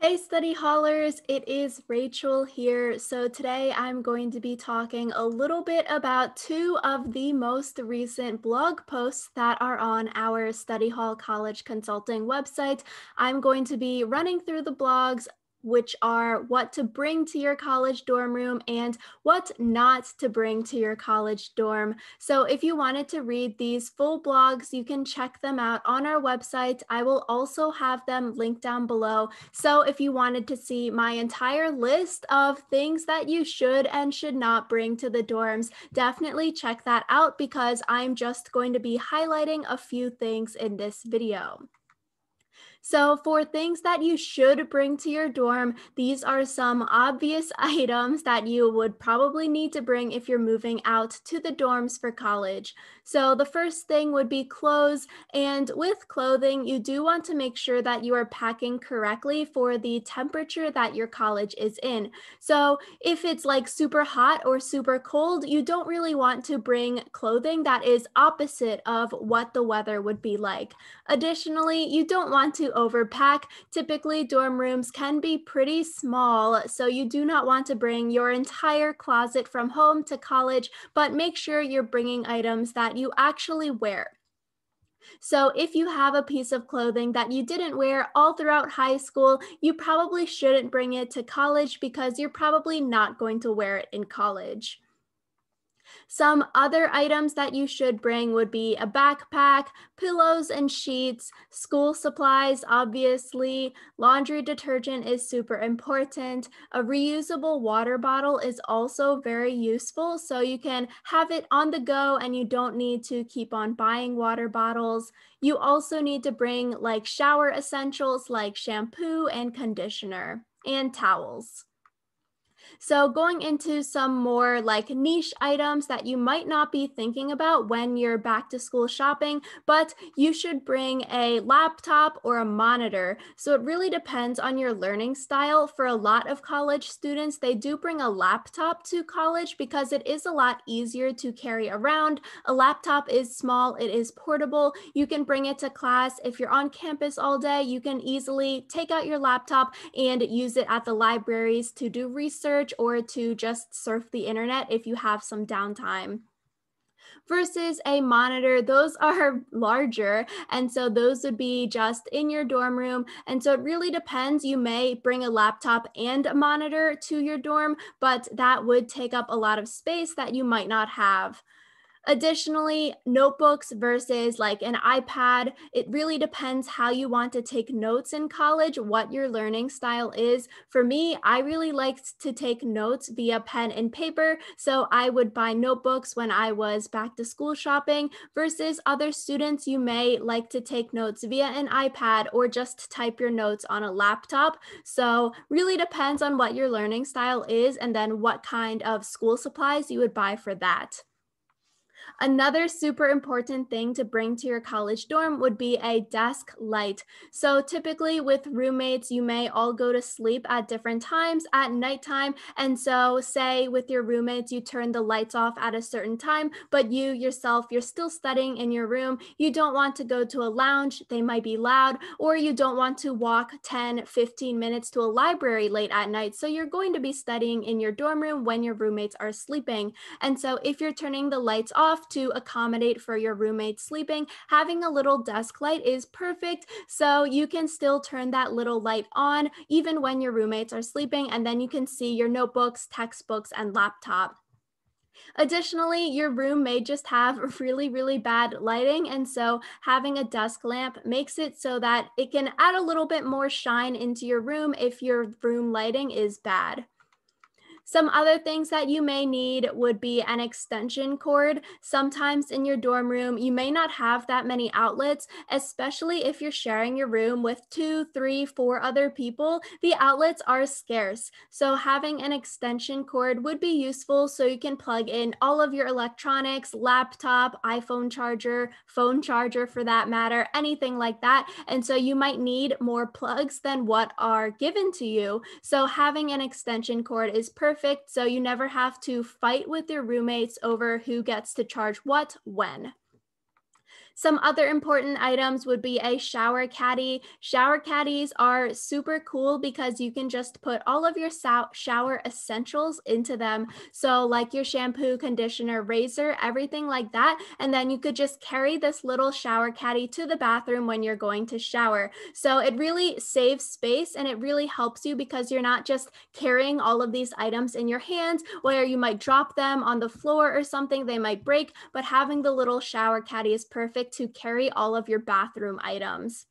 Hey, study haulers, it is Rachel here. So, today I'm going to be talking a little bit about two of the most recent blog posts that are on our Study Hall College Consulting website. I'm going to be running through the blogs which are what to bring to your college dorm room and what not to bring to your college dorm. So, if you wanted to read these full blogs, you can check them out on our website. I will also have them linked down below. So, if you wanted to see my entire list of things that you should and should not bring to the dorms, definitely check that out because I'm just going to be highlighting a few things in this video. So, for things that you should bring to your dorm, these are some obvious items that you would probably need to bring if you're moving out to the dorms for college. So, the first thing would be clothes. And with clothing, you do want to make sure that you are packing correctly for the temperature that your college is in. So, if it's like super hot or super cold, you don't really want to bring clothing that is opposite of what the weather would be like. Additionally, you don't want to overpack. Typically, dorm rooms can be pretty small, so you do not want to bring your entire closet from home to college, but make sure you're bringing items that you actually wear. So, if you have a piece of clothing that you didn't wear all throughout high school, you probably shouldn't bring it to college because you're probably not going to wear it in college. Some other items that you should bring would be a backpack, pillows and sheets, school supplies, obviously, laundry detergent is super important. A reusable water bottle is also very useful, so you can have it on the go and you don't need to keep on buying water bottles. You also need to bring like shower essentials like shampoo and conditioner and towels. So going into some more like niche items that you might not be thinking about when you're back to school shopping, but you should bring a laptop or a monitor. So it really depends on your learning style. For a lot of college students, they do bring a laptop to college because it is a lot easier to carry around. A laptop is small, it is portable. You can bring it to class. If you're on campus all day, you can easily take out your laptop and use it at the libraries to do research research or to just surf the internet if you have some downtime versus a monitor. Those are larger. And so those would be just in your dorm room. And so it really depends. You may bring a laptop and a monitor to your dorm, but that would take up a lot of space that you might not have. Additionally, notebooks versus like an iPad, it really depends how you want to take notes in college, what your learning style is. For me, I really liked to take notes via pen and paper, so I would buy notebooks when I was back to school shopping versus other students you may like to take notes via an iPad or just type your notes on a laptop. So, really depends on what your learning style is and then what kind of school supplies you would buy for that. Another super important thing to bring to your college dorm would be a desk light. So typically with roommates, you may all go to sleep at different times at nighttime. And so say with your roommates, you turn the lights off at a certain time, but you yourself, you're still studying in your room. You don't want to go to a lounge. They might be loud, or you don't want to walk 10, 15 minutes to a library late at night. So you're going to be studying in your dorm room when your roommates are sleeping. And so if you're turning the lights off, off to accommodate for your roommate sleeping, having a little desk light is perfect. So you can still turn that little light on even when your roommates are sleeping, and then you can see your notebooks, textbooks, and laptop. Additionally, your room may just have really, really bad lighting. And so having a desk lamp makes it so that it can add a little bit more shine into your room if your room lighting is bad. Some other things that you may need would be an extension cord. Sometimes in your dorm room, you may not have that many outlets, especially if you're sharing your room with two, three, four other people. The outlets are scarce, so having an extension cord would be useful so you can plug in all of your electronics, laptop, iPhone charger, phone charger for that matter, anything like that. And so you might need more plugs than what are given to you. So having an extension cord is perfect perfect, so you never have to fight with your roommates over who gets to charge what when. Some other important items would be a shower caddy. Shower caddies are super cool because you can just put all of your shower essentials into them. So like your shampoo, conditioner, razor, everything like that. And then you could just carry this little shower caddy to the bathroom when you're going to shower. So it really saves space and it really helps you because you're not just carrying all of these items in your hands where you might drop them on the floor or something, they might break, but having the little shower caddy is perfect to carry all of your bathroom items.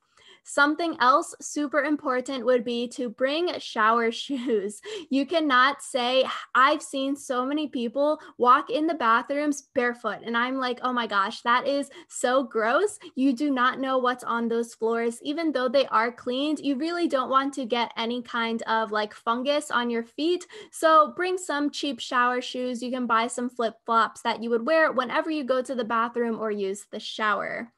Something else super important would be to bring shower shoes. You cannot say, I've seen so many people walk in the bathrooms barefoot. And I'm like, oh my gosh, that is so gross. You do not know what's on those floors. Even though they are cleaned, you really don't want to get any kind of like fungus on your feet. So bring some cheap shower shoes. You can buy some flip flops that you would wear whenever you go to the bathroom or use the shower.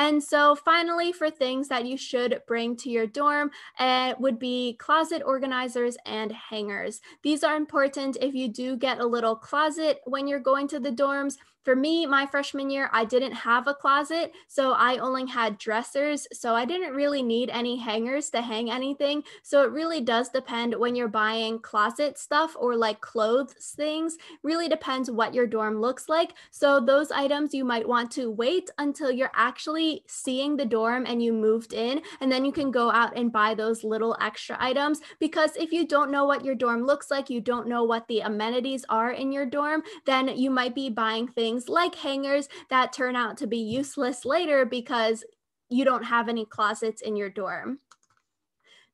And so finally, for things that you should bring to your dorm it eh, would be closet organizers and hangers. These are important if you do get a little closet when you're going to the dorms for me, my freshman year, I didn't have a closet, so I only had dressers, so I didn't really need any hangers to hang anything. So it really does depend when you're buying closet stuff or like clothes things, really depends what your dorm looks like. So those items you might want to wait until you're actually seeing the dorm and you moved in, and then you can go out and buy those little extra items because if you don't know what your dorm looks like, you don't know what the amenities are in your dorm, then you might be buying things things like hangers that turn out to be useless later because you don't have any closets in your dorm.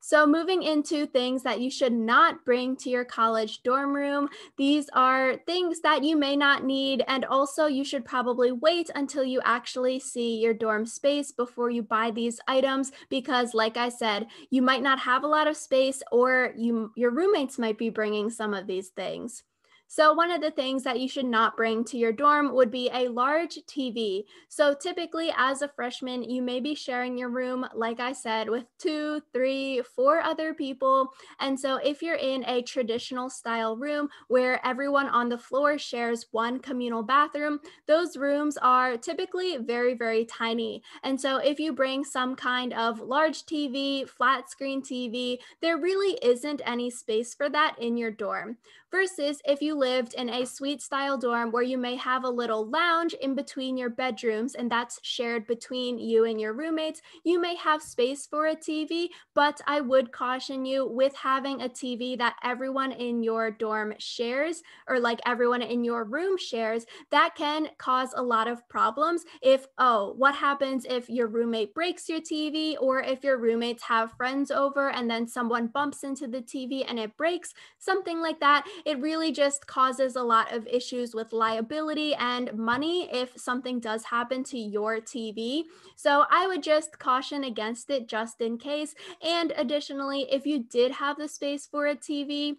So moving into things that you should not bring to your college dorm room, these are things that you may not need and also you should probably wait until you actually see your dorm space before you buy these items because like I said, you might not have a lot of space or you, your roommates might be bringing some of these things. So, one of the things that you should not bring to your dorm would be a large TV. So, typically, as a freshman, you may be sharing your room, like I said, with two, three, four other people. And so, if you're in a traditional style room where everyone on the floor shares one communal bathroom, those rooms are typically very, very tiny. And so, if you bring some kind of large TV, flat screen TV, there really isn't any space for that in your dorm. Versus if you lived in a suite style dorm where you may have a little lounge in between your bedrooms, and that's shared between you and your roommates. You may have space for a TV, but I would caution you with having a TV that everyone in your dorm shares, or like everyone in your room shares, that can cause a lot of problems. If, oh, what happens if your roommate breaks your TV, or if your roommates have friends over and then someone bumps into the TV and it breaks, something like that? It really just causes a lot of issues with liability and money if something does happen to your TV. So I would just caution against it just in case. And additionally, if you did have the space for a TV,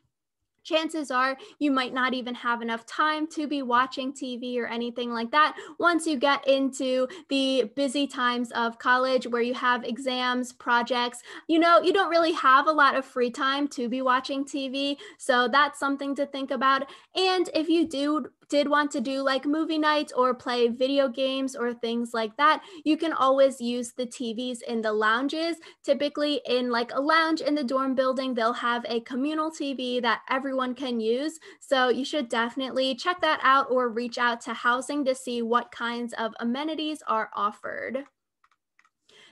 chances are you might not even have enough time to be watching TV or anything like that once you get into the busy times of college where you have exams, projects. You know, you don't really have a lot of free time to be watching TV. So that's something to think about. And if you do did want to do like movie nights or play video games or things like that, you can always use the TVs in the lounges. Typically, in like a lounge in the dorm building, they'll have a communal TV that everyone can use. So you should definitely check that out or reach out to housing to see what kinds of amenities are offered.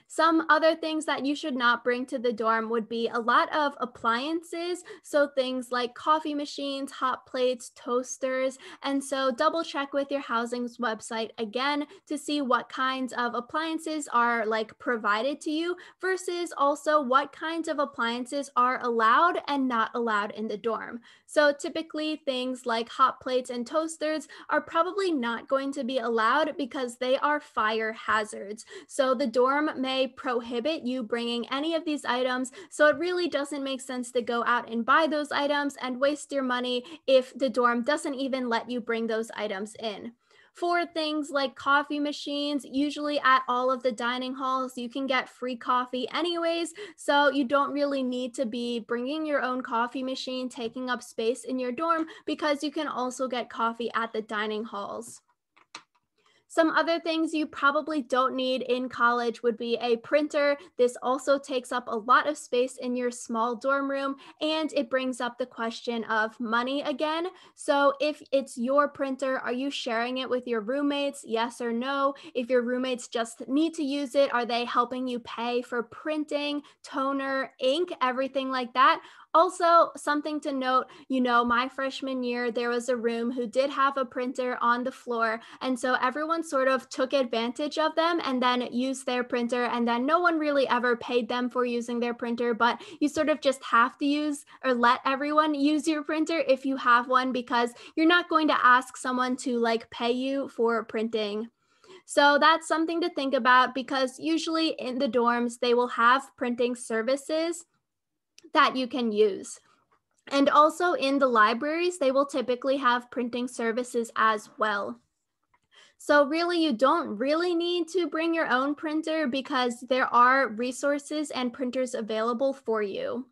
Some other things that you should not bring to the dorm would be a lot of appliances. So things like coffee machines, hot plates, toasters. And so double check with your housing's website again to see what kinds of appliances are like provided to you versus also what kinds of appliances are allowed and not allowed in the dorm. So typically things like hot plates and toasters are probably not going to be allowed because they are fire hazards. So the dorm may prohibit you bringing any of these items. So it really doesn't make sense to go out and buy those items and waste your money if the dorm doesn't even let you bring those items in for things like coffee machines. Usually at all of the dining halls, you can get free coffee anyways. So you don't really need to be bringing your own coffee machine, taking up space in your dorm because you can also get coffee at the dining halls. Some other things you probably don't need in college would be a printer. This also takes up a lot of space in your small dorm room, and it brings up the question of money again. So, if it's your printer, are you sharing it with your roommates? Yes or no? If your roommates just need to use it, are they helping you pay for printing, toner, ink, everything like that? Also, something to note, you know, my freshman year, there was a room who did have a printer on the floor. And so everyone sort of took advantage of them and then used their printer. And then no one really ever paid them for using their printer, but you sort of just have to use or let everyone use your printer if you have one, because you're not going to ask someone to like pay you for printing. So that's something to think about because usually in the dorms, they will have printing services that you can use. And also in the libraries, they will typically have printing services as well. So really, you don't really need to bring your own printer because there are resources and printers available for you.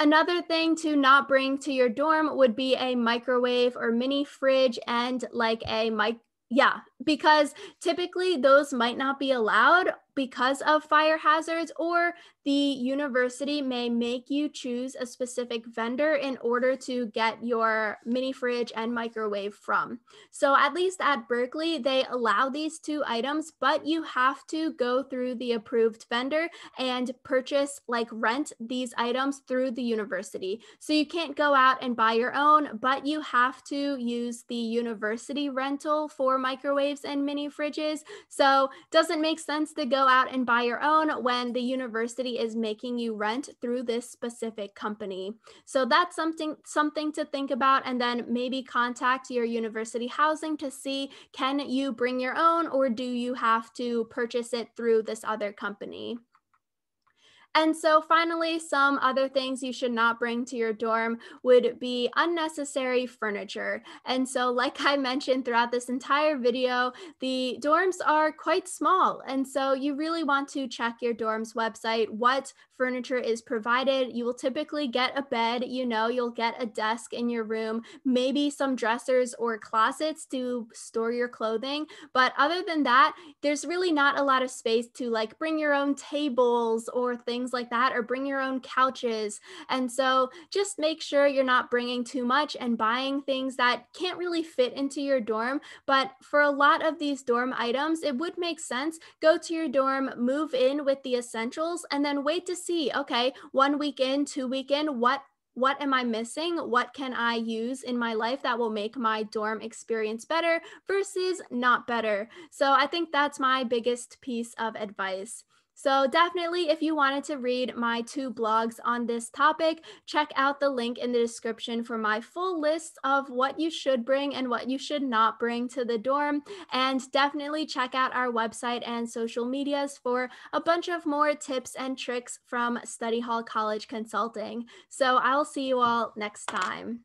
Another thing to not bring to your dorm would be a microwave or mini fridge and like a mic. Yeah, because typically those might not be allowed because of fire hazards, or the university may make you choose a specific vendor in order to get your mini fridge and microwave from. So, at least at Berkeley, they allow these two items, but you have to go through the approved vendor and purchase, like rent these items through the university. So, you can't go out and buy your own, but you have to use the university rental for microwaves and mini fridges. So, doesn't make sense to go out and buy your own when the university is making you rent through this specific company. So that's something something to think about and then maybe contact your university housing to see can you bring your own or do you have to purchase it through this other company? And so, finally, some other things you should not bring to your dorm would be unnecessary furniture. And so, like I mentioned throughout this entire video, the dorms are quite small. And so, you really want to check your dorm's website what furniture is provided. You will typically get a bed, you know, you'll get a desk in your room, maybe some dressers or closets to store your clothing. But other than that, there's really not a lot of space to like bring your own tables or things things like that, or bring your own couches. And so just make sure you're not bringing too much and buying things that can't really fit into your dorm. But for a lot of these dorm items, it would make sense. Go to your dorm, move in with the essentials, and then wait to see okay, one week in, two week in, what what am I missing? What can I use in my life that will make my dorm experience better versus not better? So I think that's my biggest piece of advice. So, definitely, if you wanted to read my two blogs on this topic, check out the link in the description for my full list of what you should bring and what you should not bring to the dorm. And definitely check out our website and social medias for a bunch of more tips and tricks from Study Hall College Consulting. So, I'll see you all next time.